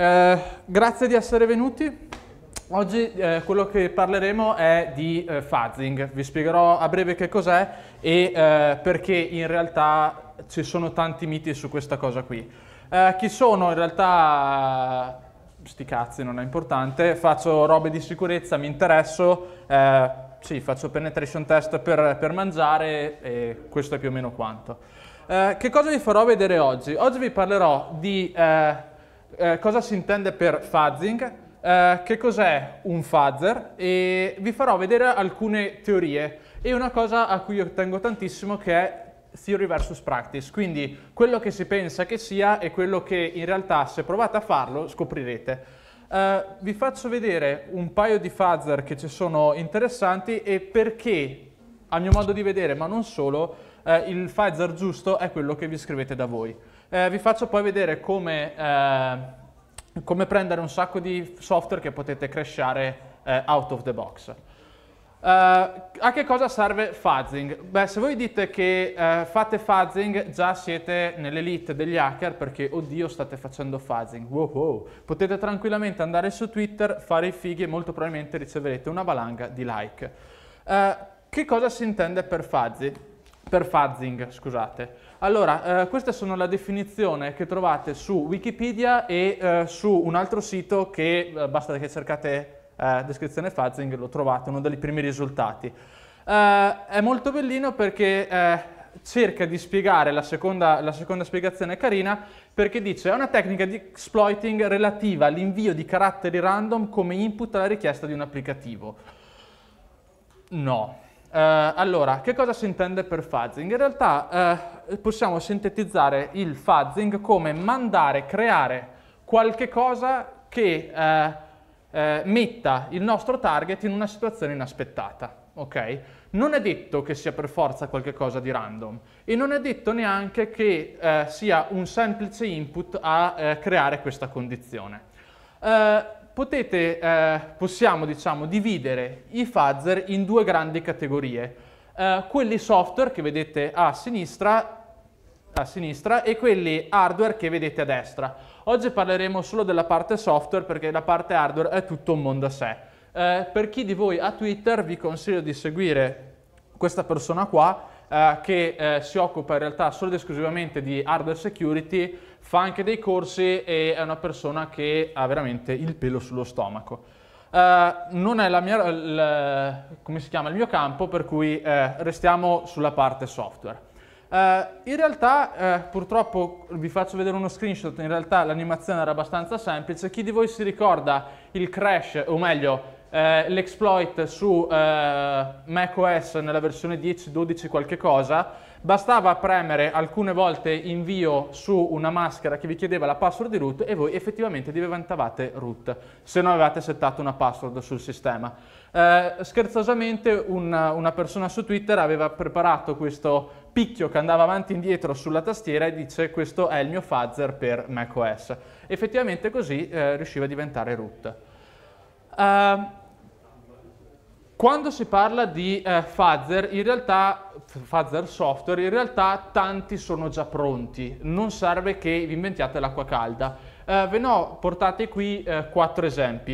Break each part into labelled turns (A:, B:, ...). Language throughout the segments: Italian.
A: Eh, grazie di essere venuti. Oggi eh, quello che parleremo è di eh, fuzzing. Vi spiegherò a breve che cos'è e eh, perché in realtà ci sono tanti miti su questa cosa qui. Eh, chi sono in realtà sti cazzi, non è importante, faccio robe di sicurezza, mi interesso, eh, sì, faccio penetration test per, per, mangiare e questo è più o meno quanto. Eh, che cosa vi farò vedere oggi? Oggi vi parlerò di eh, eh, cosa si intende per fuzzing, eh, che cos'è un fuzzer e vi farò vedere alcune teorie e una cosa a cui io tengo tantissimo che è theory versus practice, quindi quello che si pensa che sia e quello che in realtà se provate a farlo scoprirete. Uh, vi faccio vedere un paio di fuzzer che ci sono interessanti e perché, a mio modo di vedere, ma non solo, uh, il fuzzer giusto è quello che vi scrivete da voi. Eh, vi faccio poi vedere come, eh, come, prendere un sacco di software che potete crashare eh, out of the box. Eh, a che cosa serve fuzzing? Beh, se voi dite che eh, fate fuzzing già siete nell'elite degli hacker perché oddio state facendo fuzzing, wow, wow. Potete tranquillamente andare su Twitter, fare i fighi e molto probabilmente riceverete una valanga di like. Eh, che cosa si intende per, fuzzy? per fuzzing? Scusate. Allora, eh, queste sono la definizione che trovate su Wikipedia e eh, su un altro sito che eh, basta che cercate eh, descrizione fuzzing lo trovate, uno dei primi risultati. Eh, è molto bellino perché eh, cerca di spiegare la seconda, la seconda spiegazione carina perché dice è una tecnica di exploiting relativa all'invio di caratteri random come input alla richiesta di un applicativo. No, eh, allora, che cosa si intende per fuzzing? In realtà eh, possiamo sintetizzare il fuzzing come mandare, creare qualche cosa che eh, metta il nostro target in una situazione inaspettata. Okay? Non è detto che sia per forza qualcosa di random e non è detto neanche che eh, sia un semplice input a eh, creare questa condizione. Eh, potete, eh, possiamo diciamo, dividere i fuzzer in due grandi categorie. Eh, quelli software che vedete a sinistra, a sinistra e quelli hardware che vedete a destra. Oggi parleremo solo della parte software perché la parte hardware è tutto un mondo a sé. Eh, per chi di voi ha Twitter vi consiglio di seguire questa persona qua eh, che eh, si occupa in realtà solo ed esclusivamente di hardware security, fa anche dei corsi e è una persona che ha veramente il pelo sullo stomaco. Uh, non è la mia, la, chiama, il mio campo, per cui eh, restiamo sulla parte software. Uh, in realtà, eh, purtroppo vi faccio vedere uno screenshot, in realtà l'animazione era abbastanza semplice. Chi di voi si ricorda il crash, o meglio, eh, l'exploit su eh, macOS nella versione 10.12 qualche cosa, bastava premere alcune volte invio su una maschera che vi chiedeva la password di root e voi effettivamente diventavate root, se non avevate settato una password sul sistema. Eh, scherzosamente una, una persona su Twitter aveva preparato questo picchio che andava avanti e indietro sulla tastiera e dice questo è il mio fuzzer per macOS. Effettivamente così eh, riusciva a diventare root. Uh, quando si parla di eh, Fazer, in realtà, Fazer Software, in realtà tanti sono già pronti, non serve che vi inventiate l'acqua calda. Eh, ve ne ho portate qui eh, quattro esempi.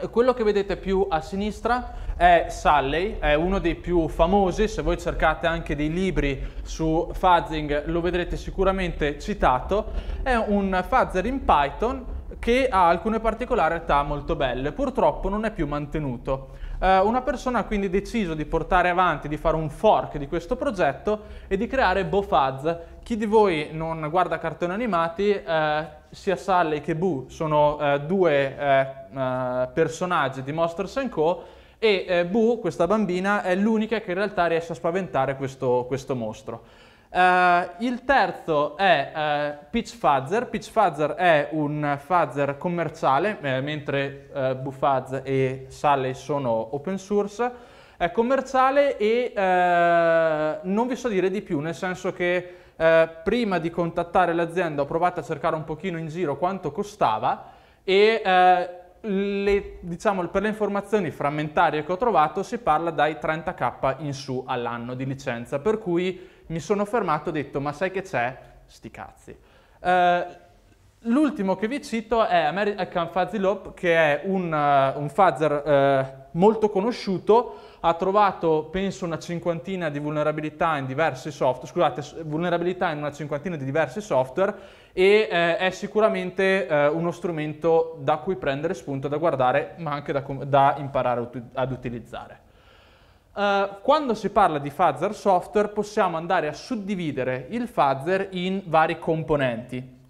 A: Eh, quello che vedete più a sinistra è Salley, è uno dei più famosi, se voi cercate anche dei libri su fuzzing lo vedrete sicuramente citato, è un fuzzer in Python che ha alcune particolarità molto belle, purtroppo non è più mantenuto eh, una persona ha quindi deciso di portare avanti, di fare un fork di questo progetto e di creare Bofaz. Chi di voi non guarda cartoni animati, eh, sia Sally che Boo sono eh, due eh, eh, personaggi di Monsters Co. E eh, Boo, questa bambina, è l'unica che in realtà riesce a spaventare questo, questo mostro. Uh, il terzo è uh, eh, Pitch Fuzzer. Pitch Fuzzer è un fuzzer commerciale, eh, mentre uh, eh, Bufaz e Sale sono open source. È commerciale e uh, non vi so dire di più, nel senso che prima di contattare l'azienda ho provato a cercare un pochino in giro quanto costava e le, diciamo, per le informazioni frammentarie che ho trovato si parla dai 30k in su all'anno di licenza, per cui mi sono fermato e ho detto ma sai che c'è? Sti cazzi. Uh, L'ultimo che vi cito è American Fuzzy Loop, che è un, uh, un fuzzer uh, molto conosciuto, ha trovato penso una cinquantina di vulnerabilità in diversi software, scusate, vulnerabilità in una cinquantina di diversi software e eh, è sicuramente eh, uno strumento da cui prendere spunto, da guardare, ma anche da, da imparare ad utilizzare. Uh, quando si parla di fuzzer software possiamo andare a suddividere il fuzzer in vari componenti.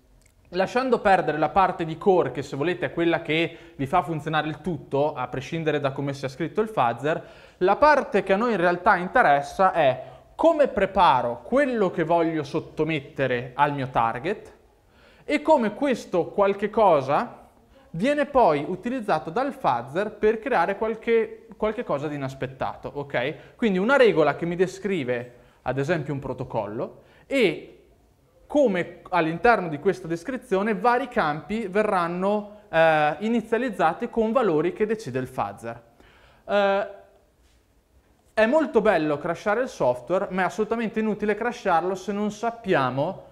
A: Lasciando perdere la parte di core, che se volete è quella che vi fa funzionare il tutto, a prescindere da come sia scritto il fuzzer, la parte che a noi in realtà interessa è come preparo quello che voglio sottomettere al mio target e come questo qualche cosa viene poi utilizzato dal fuzzer per creare qualche, qualche cosa di inaspettato, ok? Quindi una regola che mi descrive ad esempio un protocollo e come all'interno di questa descrizione vari campi verranno eh, inizializzati con valori che decide il fuzzer. Eh, è molto bello crashare il software, ma è assolutamente inutile crasharlo se non sappiamo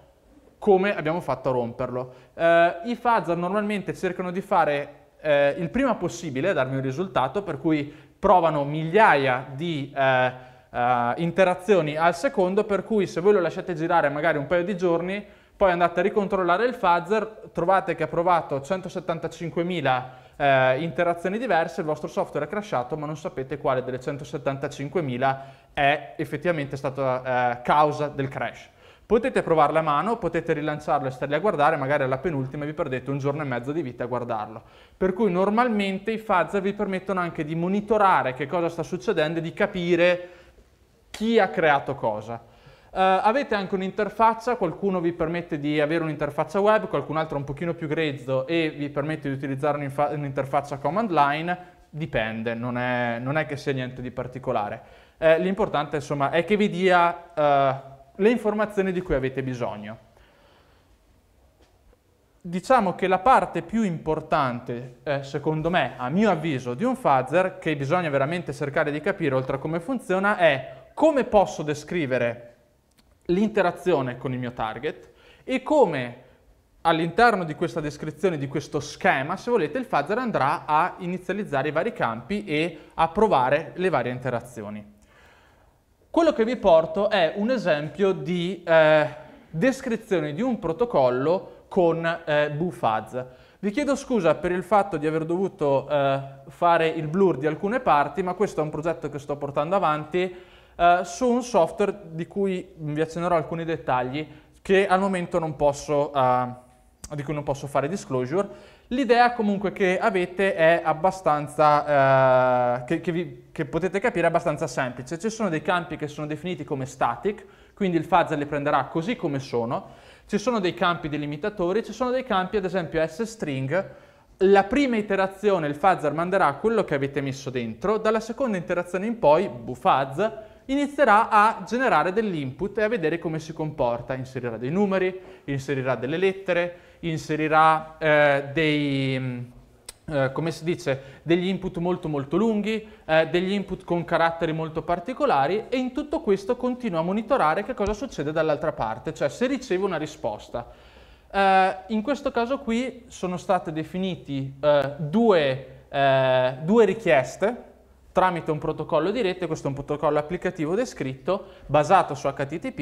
A: come abbiamo fatto a romperlo. Eh, I fuzzer normalmente cercano di fare eh, il prima possibile a darmi un risultato, per cui provano migliaia di eh, eh, interazioni al secondo, per cui se voi lo lasciate girare magari un paio di giorni, poi andate a ricontrollare il fuzzer, trovate che ha provato 175.000 eh, interazioni diverse, il vostro software è crashato, ma non sapete quale delle 175.000 è effettivamente stata eh, causa del crash. Potete provarla a mano, potete rilanciarlo e starli a guardare, magari alla penultima vi perdete un giorno e mezzo di vita a guardarlo. Per cui normalmente i fuzzer vi permettono anche di monitorare che cosa sta succedendo e di capire chi ha creato cosa. Uh, avete anche un'interfaccia, qualcuno vi permette di avere un'interfaccia web, qualcun altro un pochino più grezzo e vi permette di utilizzare un'interfaccia command line, dipende, non è, non è, che sia niente di particolare. Eh, l'importante insomma è che vi dia uh, le informazioni di cui avete bisogno. Diciamo che la parte più importante, eh, secondo me, a mio avviso, di un fuzzer, che bisogna veramente cercare di capire oltre a come funziona, è come posso descrivere l'interazione con il mio target e come all'interno di questa descrizione, di questo schema, se volete, il fuzzer andrà a inizializzare i vari campi e a provare le varie interazioni. Quello che vi porto è un esempio di eh, descrizione di un protocollo con eh, BUFAZ. Vi chiedo scusa per il fatto di aver dovuto eh, fare il blur di alcune parti, ma questo è un progetto che sto portando avanti eh, su un software di cui vi accennerò alcuni dettagli che al momento non posso eh, di cui non posso fare disclosure. L'idea comunque che avete è abbastanza, eh, che, che, vi, che, potete capire, è abbastanza semplice. Ci sono dei campi che sono definiti come static, quindi il fuzzer li prenderà così come sono. Ci sono dei campi delimitatori, ci sono dei campi, ad esempio sstring, la prima iterazione il fuzzer manderà quello che avete messo dentro, dalla seconda interazione in poi, bufuzz, inizierà a generare dell'input e a vedere come si comporta. Inserirà dei numeri, inserirà delle lettere, inserirà eh, dei... Mm, eh, come si dice, degli input molto molto lunghi, eh, degli input con caratteri molto particolari e in tutto questo continua a monitorare che cosa succede dall'altra parte, cioè se riceve una risposta. Eh, in questo caso qui sono state definite eh, due, eh, due richieste tramite un protocollo di rete, questo è un protocollo applicativo descritto, basato su HTTP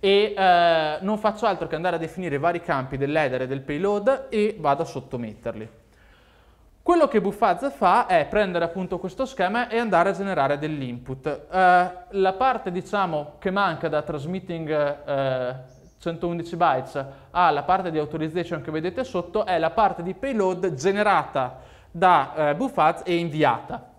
A: e eh, non faccio altro che andare a definire i vari campi dell'header e del payload e vado a sottometterli. Quello che Buffaz fa è prendere appunto questo schema e andare a generare dell'input. Eh, la parte diciamo che manca da transmitting eh, 111 bytes alla parte di authorization che vedete sotto è la parte di payload generata da eh, Buffaz e inviata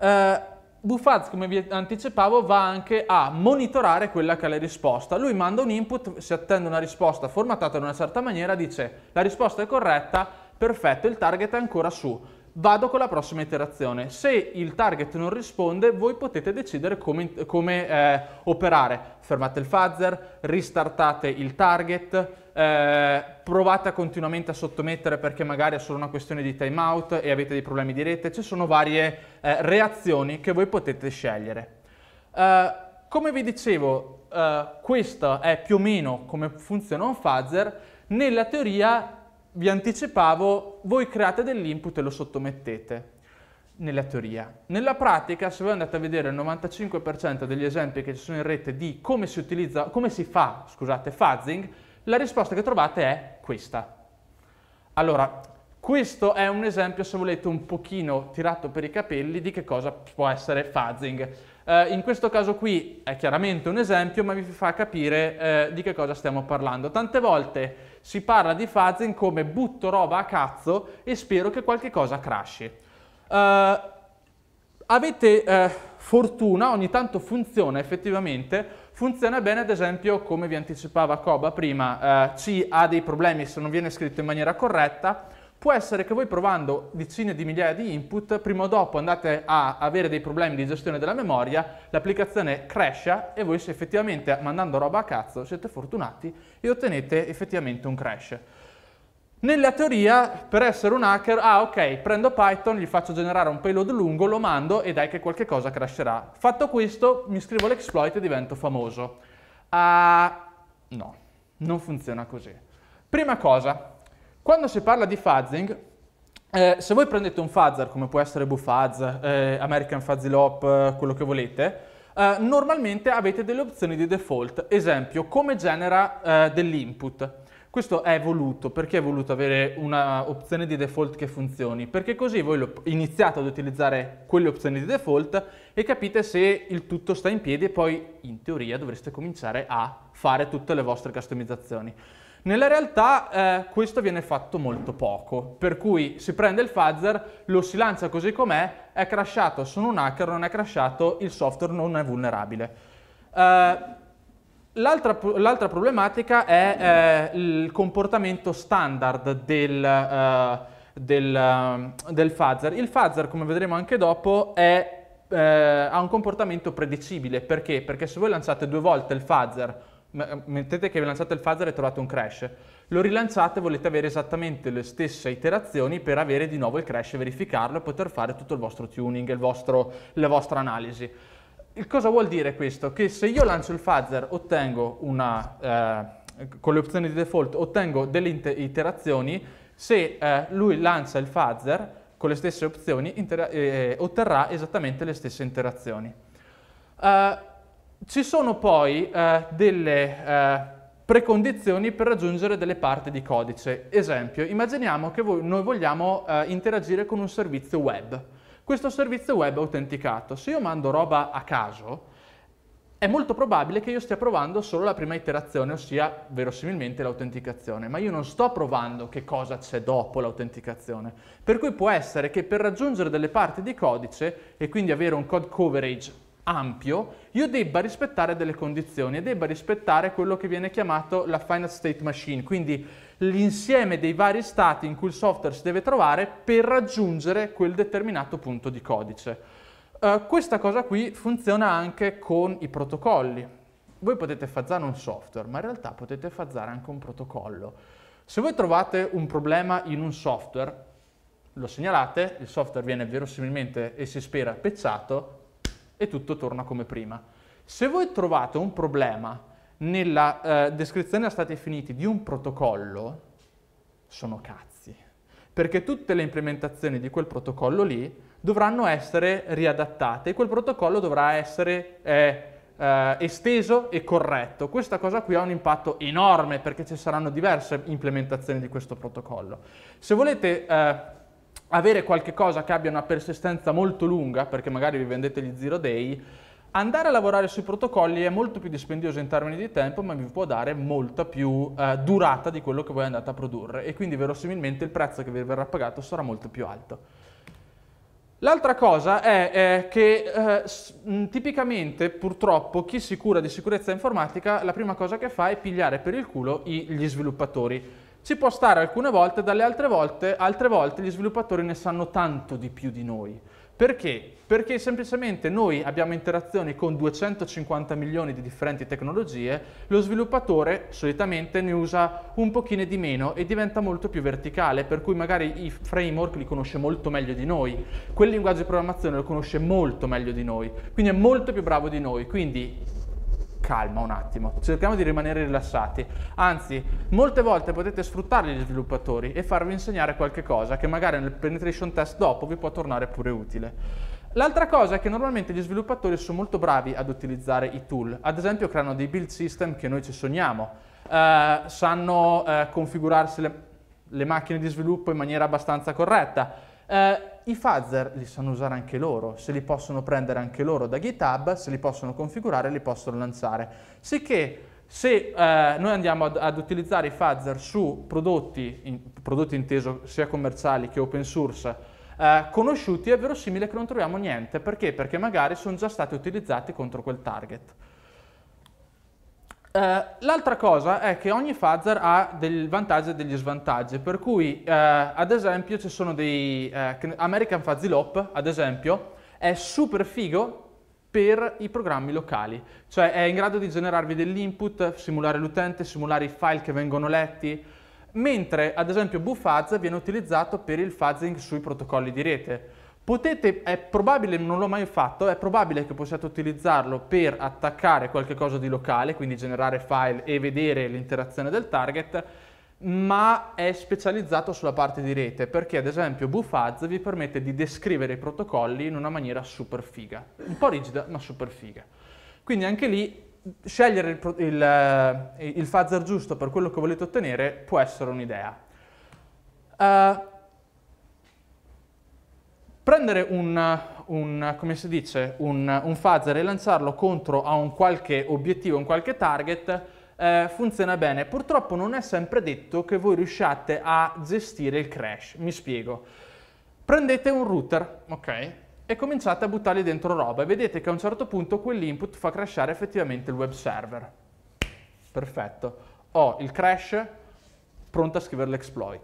A: eh, Buffaz, come vi anticipavo, va anche a monitorare quella che è la risposta. Lui manda un input, si attende una risposta formattata in una certa maniera, dice la risposta è corretta, perfetto, il target è ancora su. Vado con la prossima iterazione. Se il target non risponde, voi potete decidere come, come eh, operare. Fermate il fuzzer, ristartate il target, eh, provate continuamente a sottomettere perché magari è solo una questione di timeout e avete dei problemi di rete, ci sono varie eh, reazioni che voi potete scegliere. Eh, come vi dicevo, eh, questo è più o meno come funziona un fuzzer, nella teoria vi anticipavo, voi create dell'input e lo sottomettete nella teoria. Nella pratica, se voi andate a vedere il 95% degli esempi che ci sono in rete di come si, utilizza, come si fa, scusate, fuzzing, la risposta che trovate è questa. Allora, questo è un esempio, se volete, un pochino tirato per i capelli di che cosa può essere fuzzing. Eh, in questo caso qui è chiaramente un esempio, ma vi fa capire eh, di che cosa stiamo parlando. Tante volte si parla di fuzzing come butto roba a cazzo e spero che qualche cosa crashi. Eh, avete eh, fortuna ogni tanto funziona effettivamente, funziona bene ad esempio come vi anticipava Coba prima, eh, C ha dei problemi se non viene scritto in maniera corretta, può essere che voi provando decine di migliaia di input, prima o dopo andate a avere dei problemi di gestione della memoria, l'applicazione crasha e voi se effettivamente mandando roba a cazzo siete fortunati e ottenete effettivamente un crash. Nella teoria, per essere un hacker, ah ok, prendo Python, gli faccio generare un payload lungo, lo mando e dai che qualche cosa crasherà. Fatto questo, mi scrivo l'exploit e divento famoso. Ah, no, non funziona così. Prima cosa, quando si parla di fuzzing, eh, se voi prendete un fuzzer, come può essere Bufaz, eh, American Fuzzy Lop, eh, quello che volete, eh, normalmente avete delle opzioni di default. Esempio, come genera eh, dell'input. Questo è voluto, perché è voluto avere un'opzione di default che funzioni? Perché così voi iniziate ad utilizzare quelle opzioni di default e capite se il tutto sta in piedi e poi in teoria dovreste cominciare a fare tutte le vostre customizzazioni. Nella realtà eh, questo viene fatto molto poco, per cui si prende il fuzzer, lo si lancia così com'è, è crashato, sono un hacker, non è crashato, il software non è vulnerabile. Eh, L'altra, l'altra problematica è eh, il comportamento standard del, eh, del, ehm, del fuzzer. Il fuzzer, come vedremo anche dopo, è eh, ha un comportamento predecibile. Perché? Perché se voi lanciate due volte il fuzzer, mettete che lanciate il fuzzer e trovate un crash, lo rilanciate e volete avere esattamente le stesse iterazioni per avere di nuovo il crash, verificarlo e poter fare tutto il vostro tuning, il vostro, la vostra analisi. Il cosa vuol dire questo? Che se io lancio il fuzzer ottengo una, eh, con le opzioni di default ottengo delle iterazioni, se eh, lui lancia il fuzzer con le stesse opzioni eh, eh, otterrà esattamente le stesse interazioni. Eh, ci sono poi eh, delle precondizioni per raggiungere delle parti di codice. Esempio, immaginiamo che noi vogliamo interagire con un servizio web questo servizio web autenticato. Se io mando roba a caso, è molto probabile che io stia provando solo la prima iterazione, ossia verosimilmente l'autenticazione, ma io non sto provando che cosa c'è dopo l'autenticazione. Per cui può essere che per raggiungere delle parti di codice e quindi avere un code coverage ampio, io debba rispettare delle condizioni e debba rispettare quello che viene chiamato la final state machine, quindi l'insieme dei vari stati in cui il software si deve trovare per raggiungere quel determinato punto di codice. Uh, questa cosa qui funziona anche con i protocolli. Voi potete fazzare un software, ma in realtà potete fazzare anche un protocollo. Se voi trovate un problema in un software, lo segnalate, il software viene verosimilmente e si spera pezzato e tutto torna come prima. Se voi trovate un problema nella eh, descrizione a stati finiti di un protocollo sono cazzi, perché tutte le implementazioni di quel protocollo lì dovranno essere riadattate e quel protocollo dovrà essere eh, eh, esteso e corretto. Questa cosa qui ha un impatto enorme perché ci saranno diverse implementazioni di questo protocollo. Se volete eh, avere qualche cosa che abbia una persistenza molto lunga, perché magari vi vendete gli zero day, Andare a lavorare sui protocolli è molto più dispendioso in termini di tempo, ma vi può dare molta più eh, durata di quello che voi andate a produrre e quindi verosimilmente il prezzo che vi verrà pagato sarà molto più alto. L'altra cosa è, è che eh, tipicamente purtroppo chi si cura di sicurezza informatica la prima cosa che fa è pigliare per il culo i, gli sviluppatori. Ci può stare alcune volte, dalle altre volte, altre volte gli sviluppatori ne sanno tanto di più di noi. Perché? Perché semplicemente noi abbiamo interazioni con 250 milioni di differenti tecnologie, lo sviluppatore solitamente ne usa un pochino di meno e diventa molto più verticale, per cui magari i framework li conosce molto meglio di noi, quel linguaggio di programmazione lo conosce molto meglio di noi, quindi è molto più bravo di noi, quindi calma un attimo, cerchiamo di rimanere rilassati, anzi molte volte potete sfruttare gli sviluppatori e farvi insegnare qualche cosa che magari nel penetration test dopo vi può tornare pure utile. L'altra cosa è che normalmente gli sviluppatori sono molto bravi ad utilizzare i tool, ad esempio creano dei build system che noi ci sogniamo, eh, sanno eh, configurarsi le, le, macchine di sviluppo in maniera abbastanza corretta. Eh, i fuzzer li sanno usare anche loro, se li possono prendere anche loro da GitHub, se li possono configurare, li possono lanciare. Sicché se eh, noi andiamo ad, ad, utilizzare i fuzzer su prodotti, in, prodotti inteso sia commerciali che open source, eh, conosciuti, è verosimile che non troviamo niente. Perché? Perché magari sono già stati utilizzati contro quel target. Eh, l'altra cosa è che ogni fuzzer ha del vantaggio e degli svantaggi, per cui eh, ad esempio ci sono dei eh, American Fuzzy Lop, ad esempio, è super figo per i programmi locali, cioè è in grado di generarvi dell'input, simulare l'utente, simulare i file che vengono letti, mentre ad esempio BuFuzz viene utilizzato per il fuzzing sui protocolli di rete. Potete, è probabile, non l'ho mai fatto, è probabile che possiate utilizzarlo per attaccare qualche cosa di locale, quindi generare file e vedere l'interazione del target, ma è specializzato sulla parte di rete perché ad esempio BuffAds vi permette di descrivere i protocolli in una maniera super figa, un po' rigida ma super figa. Quindi anche lì scegliere il, il, eh, il fuzzer giusto per quello che volete ottenere può essere un'idea. Uh, prendere un, un, come si dice, un, un phaser e lanciarlo contro a un qualche obiettivo, un qualche target, eh, funziona bene. Purtroppo non è sempre detto che voi riusciate a gestire il crash. Mi spiego. Prendete un router, ok? E cominciate a buttargli dentro roba e vedete che a un certo punto quell'input fa crashare effettivamente il web server. Perfetto. Ho il crash, pronto a scrivere l'exploit.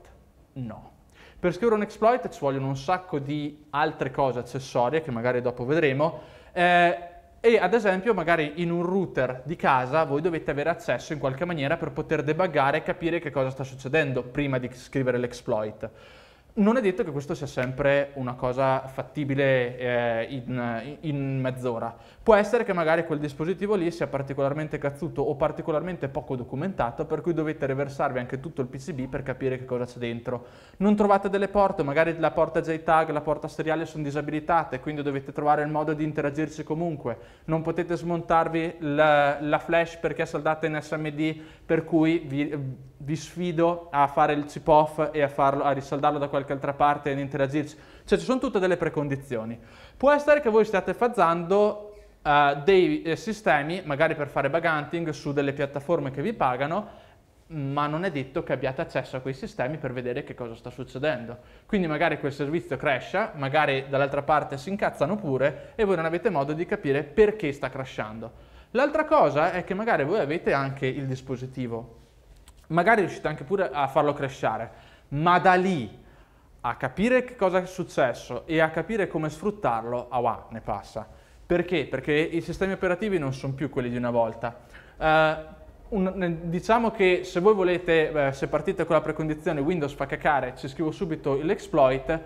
A: No. Per scrivere un exploit ci vogliono un sacco di altre cose accessorie che magari dopo vedremo. Eh, e ad esempio magari in un router di casa voi dovete avere accesso in qualche maniera per poter debuggare e capire che cosa sta succedendo prima di scrivere l'exploit non è detto che questo sia sempre una cosa fattibile eh, in, in, mezz'ora. Può essere che magari quel dispositivo lì sia particolarmente cazzuto o particolarmente poco documentato, per cui dovete riversarvi anche tutto il PCB per capire che cosa c'è dentro. Non trovate delle porte, magari la porta JTAG, la porta seriale sono disabilitate, quindi dovete trovare il modo di interagirci comunque. Non potete smontarvi la, la flash perché è saldata in SMD, per cui vi vi sfido a fare il chip-off e a, farlo, a risaldarlo da qualche altra parte e ad interagirci. Cioè ci sono tutte delle precondizioni. Può essere che voi stiate fazzando uh, eh, dei eh, sistemi, magari per fare bug hunting, su delle piattaforme che vi pagano, ma non è detto che abbiate accesso a quei sistemi per vedere che cosa sta succedendo. Quindi magari quel servizio crasha, magari dall'altra parte si incazzano pure e voi non avete modo di capire perché sta crashando. L'altra cosa è che magari voi avete anche il dispositivo magari riuscite anche pure a farlo crescere, ma da lì a capire che cosa è successo e a capire come sfruttarlo, ah wow, ne passa. Perché? Perché i sistemi operativi non sono più quelli di una volta. Uh, un, diciamo che se voi volete, eh, se partite con la precondizione Windows fa cacare, ci scrivo subito l'exploit,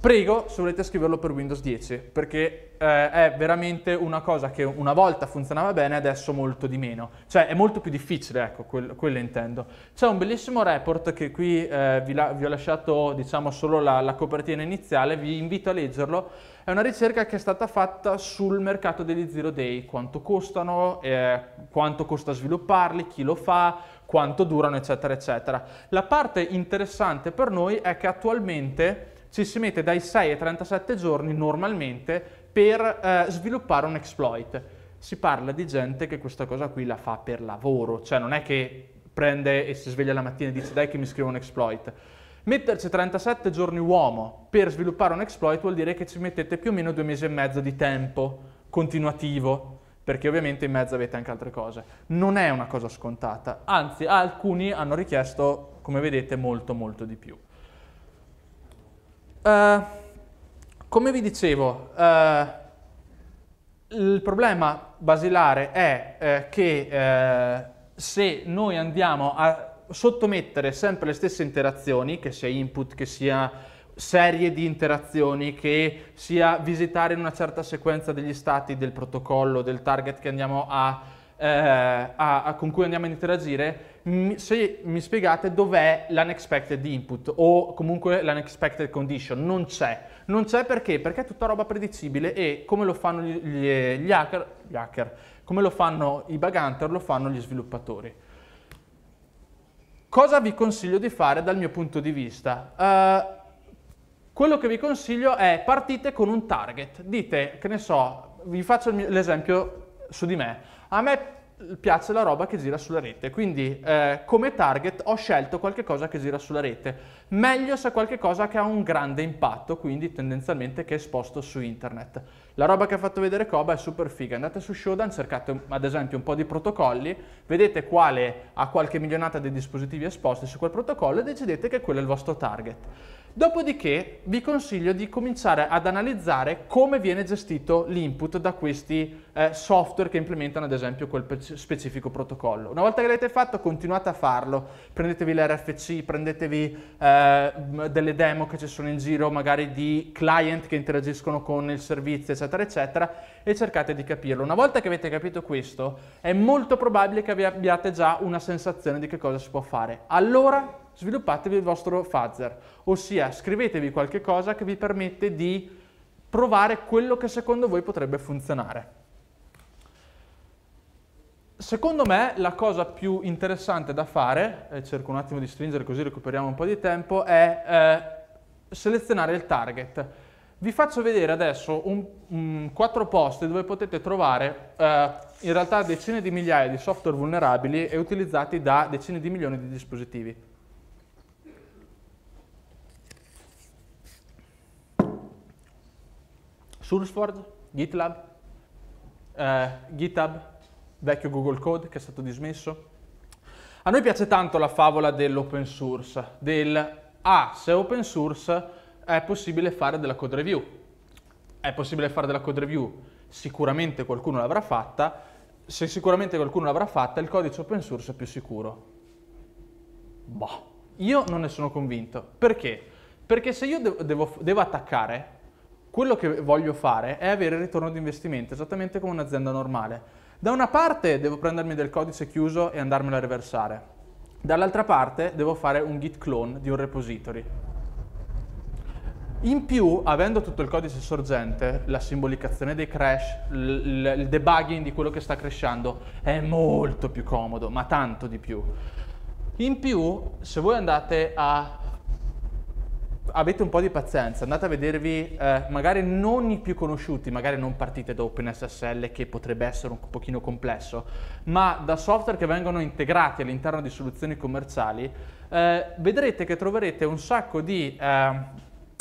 A: Prego se volete scriverlo per Windows 10, perché eh, è veramente una cosa che una volta funzionava bene, adesso molto di meno. Cioè è molto più difficile, ecco, quel, quello intendo. C'è un bellissimo report che qui eh, vi, la, vi, ho lasciato, diciamo, solo la, la copertina iniziale, vi invito a leggerlo. È una ricerca che è stata fatta sul mercato degli zero day, quanto costano, eh, quanto costa svilupparli, chi lo fa, quanto durano, eccetera, eccetera. La parte interessante per noi è che attualmente ci si mette dai 6 ai 37 giorni normalmente per eh, sviluppare un exploit. Si parla di gente che questa cosa qui la fa per lavoro, cioè non è che prende e si sveglia la mattina e dice dai che mi scrivo un exploit. Metterci 37 giorni uomo per sviluppare un exploit vuol dire che ci mettete più o meno due mesi e mezzo di tempo continuativo, perché ovviamente in mezzo avete anche altre cose. Non è una cosa scontata, anzi alcuni hanno richiesto, come vedete, molto molto di più. Eh, come vi dicevo, uh, il problema basilare è uh, che se noi andiamo a sottomettere sempre le stesse interazioni, che sia input, che sia serie di interazioni, che sia visitare in una certa sequenza degli stati del protocollo, del target che andiamo a eh, a, a, con cui andiamo a interagire, mi, se mi spiegate dov'è l'unexpected input o comunque l'unexpected condition, non c'è. Non c'è perché? Perché è tutta roba predicibile e come lo fanno gli, gli, hacker, gli hacker, come lo fanno i bug hunter, lo fanno gli sviluppatori. Cosa vi consiglio di fare dal mio punto di vista? Uh, quello che vi consiglio è partite con un target. Dite, che ne so, vi faccio l'esempio su di me. A me piace la roba che gira sulla rete, quindi eh, come target ho scelto qualche cosa che gira sulla rete. Meglio se qualche cosa che ha un grande impatto, quindi tendenzialmente che è esposto su internet. La roba che ha fatto vedere Coba è super figa. Andate su Shodan, cercate ad esempio un po' di protocolli, vedete quale ha qualche milionata di dispositivi esposti su quel protocollo e decidete che quello è il vostro target. Dopodiché vi consiglio di cominciare ad analizzare come viene gestito l'input da questi eh, software che implementano ad esempio quel specifico protocollo. Una volta che l'avete fatto continuate a farlo, prendetevi l'RFC, prendetevi eh, delle demo che ci sono in giro, magari di client che interagiscono con il servizio, eccetera, eccetera, e cercate di capirlo. Una volta che avete capito questo, è molto probabile che abbiate già una sensazione di che cosa si può fare. Allora sviluppatevi il vostro fuzzer, ossia scrivetevi qualche cosa che vi permette di provare quello che secondo voi potrebbe funzionare. Secondo me la cosa più interessante da fare, eh, cerco un attimo di stringere così recuperiamo un po' di tempo, è eh, selezionare il target. Vi faccio vedere adesso un, un, quattro posti dove potete trovare eh, in realtà decine di migliaia di software vulnerabili e utilizzati da decine di milioni di dispositivi. SourceForge, GitLab, eh, GitHub, vecchio Google Code che è stato dismesso. A noi piace tanto la favola dell'open source, del ah, se è open source è possibile fare della code review. È possibile fare della code review, sicuramente qualcuno l'avrà fatta, se sicuramente qualcuno l'avrà fatta il codice open source è più sicuro. Boh, io non ne sono convinto. Perché? Perché se io devo, devo, devo attaccare quello che voglio fare è avere il ritorno di investimento, esattamente come un'azienda normale. Da una parte devo prendermi del codice chiuso e andarmelo a reversare, dall'altra parte devo fare un git clone di un repository. In più, avendo tutto il codice sorgente, la simbolicazione dei crash, il debugging di quello che sta crashando è molto più comodo, ma tanto di più. In più, se voi andate a avete un po' di pazienza, andate a vedervi eh, magari non i più conosciuti, magari non partite da OpenSSL che potrebbe essere un pochino complesso, ma da software che vengono integrati all'interno di soluzioni commerciali, eh, vedrete che troverete un sacco di eh,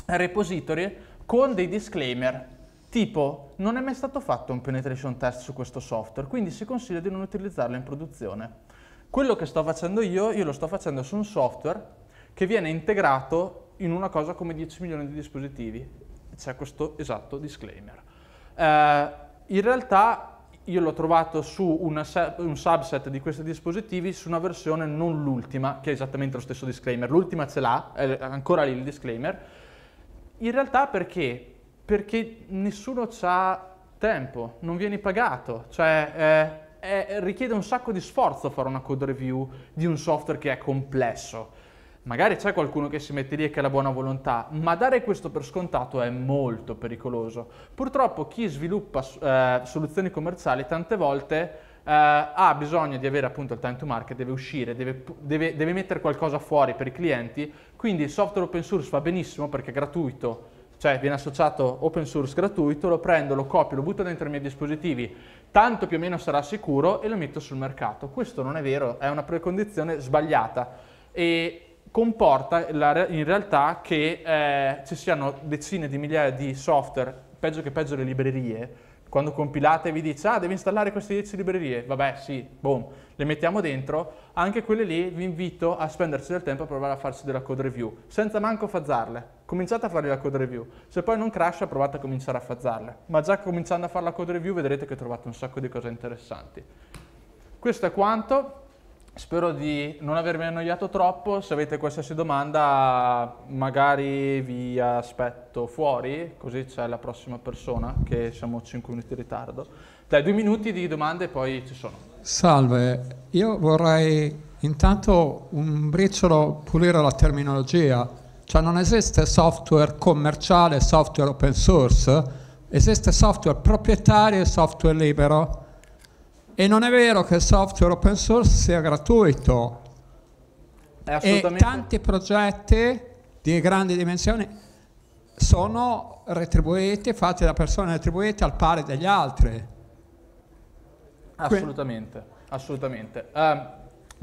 A: repository con dei disclaimer tipo non è mai stato fatto un penetration test su questo software, quindi si consiglia di non utilizzarlo in produzione. Quello che sto facendo io, io lo sto facendo su un software che viene integrato in una cosa come 10 milioni di dispositivi. C'è questo esatto disclaimer. Eh, in realtà io l'ho trovato su una, un subset di questi dispositivi su una versione non l'ultima, che è esattamente lo stesso disclaimer. L'ultima ce l'ha, è ancora lì il disclaimer. In realtà perché? Perché nessuno ha tempo, non vieni pagato, cioè eh, eh, richiede un sacco di sforzo fare una code review di un software che è complesso. Magari c'è qualcuno che si mette lì e che ha la buona volontà, ma dare questo per scontato è molto pericoloso. Purtroppo chi sviluppa eh, soluzioni commerciali tante volte Uh, ha bisogno di avere appunto il time to market, deve uscire, deve, deve, deve, mettere qualcosa fuori per i clienti, quindi il software open source va benissimo perché è gratuito, cioè viene associato open source gratuito, lo prendo, lo copio, lo butto dentro i miei dispositivi, tanto più o meno sarà sicuro e lo metto sul mercato. Questo non è vero, è una precondizione sbagliata. E comporta in realtà che eh, ci siano decine di migliaia di software, peggio che peggio le librerie, quando compilate vi dice, ah, devi installare queste 10 librerie, vabbè sì, boom, le mettiamo dentro, anche quelle lì vi invito a spenderci del tempo a provare a farci della code review, senza manco fazzarle. Cominciate a fare la code review, se poi non crasha provate a cominciare a fazzarle, ma già cominciando a fare la code review vedrete che trovate un sacco di cose interessanti. Questo è quanto. Spero di non avermi annoiato troppo, se avete qualsiasi domanda magari vi aspetto fuori, così c'è la prossima persona, che siamo 5 minuti in ritardo. Dai, due minuti di domande e poi ci sono.
B: Salve, io vorrei intanto un briciolo pulire la terminologia, cioè non esiste software commerciale, software open source, esiste software proprietario e software libero e non è vero che il software open source sia gratuito. E tanti progetti di grandi dimensioni sono retribuiti, fatti da persone retribuite al pari degli altri.
A: Assolutamente, assolutamente. Uh,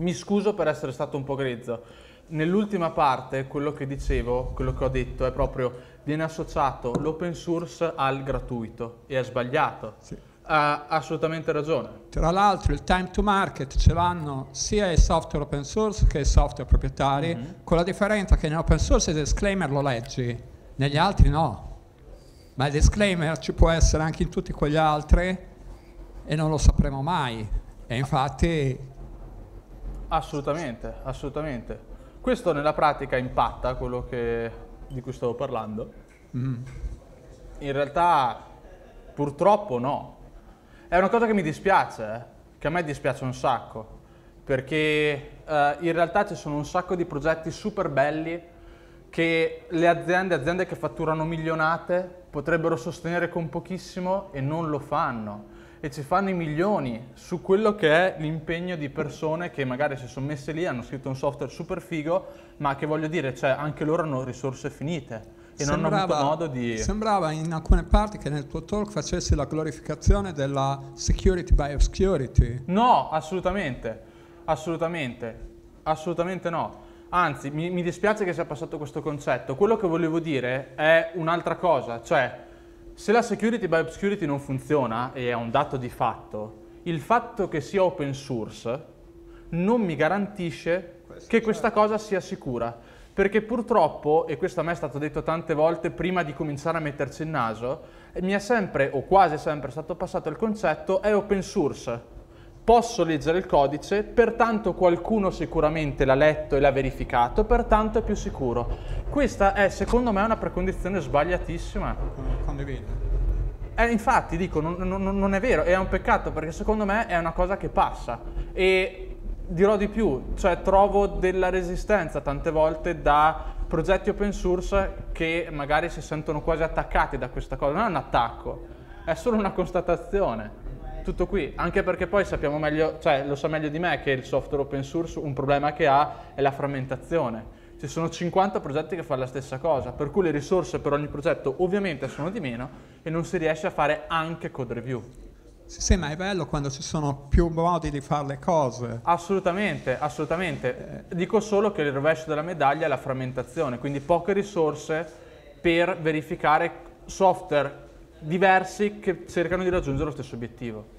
A: mi scuso per essere stato un po' grezzo. Nell'ultima parte quello che dicevo, quello che ho detto è proprio viene associato l'open source al gratuito e è sbagliato. Sì. Ha assolutamente ragione.
B: Tra l'altro il time to market ce l'hanno sia i software open source che i software proprietari, mm-hmm. con la differenza che in open source il disclaimer lo leggi, negli altri no. Ma il disclaimer ci può essere anche in tutti quegli altri
A: e non lo sapremo mai. E infatti... Assolutamente, assolutamente. Questo nella pratica impatta quello che, di cui stavo parlando. Mm. In realtà purtroppo no, è una cosa che mi dispiace, eh? che a me dispiace un sacco, perché eh, in realtà ci sono un sacco di progetti super belli che le aziende, aziende che fatturano milionate, potrebbero sostenere con pochissimo e non lo fanno. E ci fanno i milioni su quello che è l'impegno di persone che magari si sono messe lì, hanno scritto un software super figo, ma che voglio dire, cioè anche loro hanno risorse finite e sembrava, non ho avuto modo di...
B: Sembrava in alcune parti che nel tuo talk facessi la glorificazione della security by obscurity.
A: No, assolutamente, assolutamente, assolutamente no. Anzi, mi, mi dispiace che sia passato questo concetto. Quello che volevo dire è un'altra cosa, cioè se la security by obscurity non funziona, e è un dato di fatto, il fatto che sia open source non mi garantisce questo che certo. questa cosa sia sicura. Perché purtroppo, e questo a me è stato detto tante volte prima di cominciare a metterci il naso, eh, mi è sempre o quasi sempre stato passato il concetto è open source. Posso leggere il codice, pertanto qualcuno sicuramente l'ha letto e l'ha verificato, pertanto è più sicuro. Questa è secondo me una precondizione sbagliatissima. Condivido. Eh, infatti dico, non, non, non, è vero, è un peccato perché secondo me è una cosa che passa. E dirò di più, cioè trovo della resistenza tante volte da progetti open source che magari si sentono quasi attaccati da questa cosa, non è un attacco, è solo una constatazione. Tutto qui, anche perché poi sappiamo meglio, cioè lo sa meglio di me che il software open source un problema che ha è la frammentazione. Ci sono 50 progetti che fanno la stessa cosa, per cui le risorse per ogni progetto ovviamente sono di meno e non si riesce a fare anche code review.
B: Sì, ma è bello quando ci sono più modi di fare le cose.
A: Assolutamente, assolutamente. Eh. Dico solo che il rovescio della medaglia è la frammentazione, quindi poche risorse per verificare software diversi che cercano di raggiungere lo stesso obiettivo.